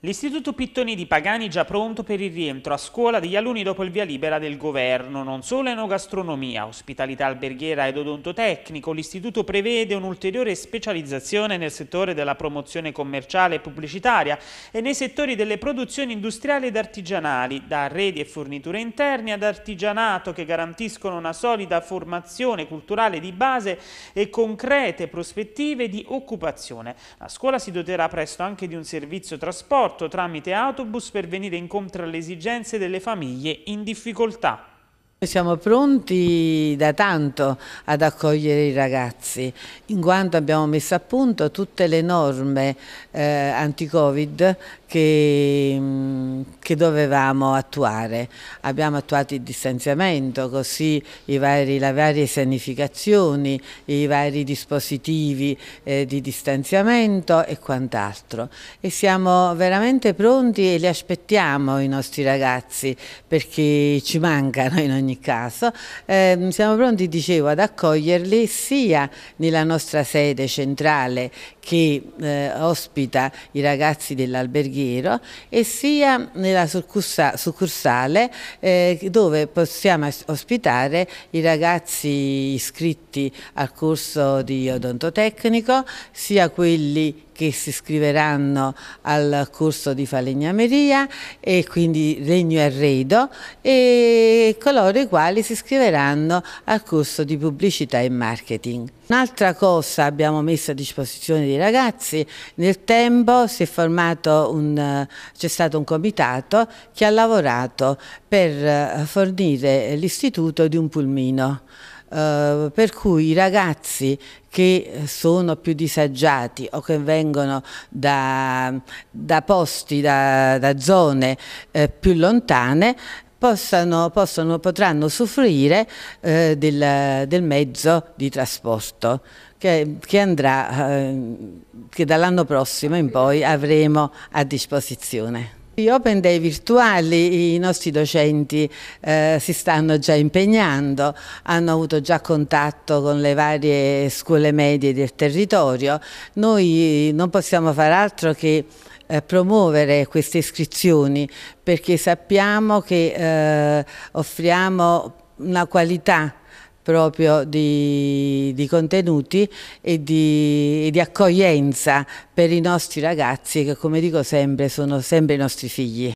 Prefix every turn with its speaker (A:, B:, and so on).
A: L'Istituto Pittoni di Pagani già pronto per il rientro a scuola degli alunni dopo il via libera del governo. Non solo enogastronomia, ospitalità alberghiera ed odontotecnico, l'istituto prevede un'ulteriore specializzazione nel settore della promozione commerciale e pubblicitaria e nei settori delle produzioni industriali ed artigianali, da arredi e forniture interne ad artigianato che garantiscono una solida formazione culturale di base e concrete prospettive di occupazione. La scuola si doterà presto anche di un servizio trasporto trasporto tramite autobus per venire incontro alle esigenze delle famiglie in difficoltà.
B: Siamo pronti da tanto ad accogliere i ragazzi, in quanto abbiamo messo a punto tutte le norme eh, anti-Covid che mm, che dovevamo attuare. Abbiamo attuato il distanziamento, così vari, le varie sanificazioni, i vari dispositivi eh, di distanziamento e quant'altro. E siamo veramente pronti e li aspettiamo i nostri ragazzi perché ci mancano in ogni caso. Eh, siamo pronti, dicevo, ad accoglierli sia nella nostra sede centrale che eh, ospita i ragazzi dell'alberghiero e sia nella succursale eh, dove possiamo ospitare i ragazzi iscritti al corso di odontotecnico, sia quelli che si iscriveranno al corso di falegnameria e quindi legno e arredo e coloro i quali si iscriveranno al corso di pubblicità e marketing. Un'altra cosa abbiamo messo a disposizione dei ragazzi, nel tempo c'è stato un comitato che ha lavorato per eh, fornire l'istituto di un pulmino. Eh, per cui i ragazzi che sono più disagiati o che vengono da, da posti, da, da zone eh, più lontane, Possano, possono, potranno soffrire eh, del, del, mezzo di trasporto che, che andrà, eh, che dall'anno prossimo in poi avremo a disposizione. Open Day virtuali, i nostri docenti eh, si stanno già impegnando, hanno avuto già contatto con le varie scuole medie del territorio. Noi non possiamo far altro che eh, promuovere queste iscrizioni perché sappiamo che eh, offriamo una qualità proprio di, di contenuti e di, e di accoglienza
A: per i nostri ragazzi che come dico sempre sono sempre i nostri figli.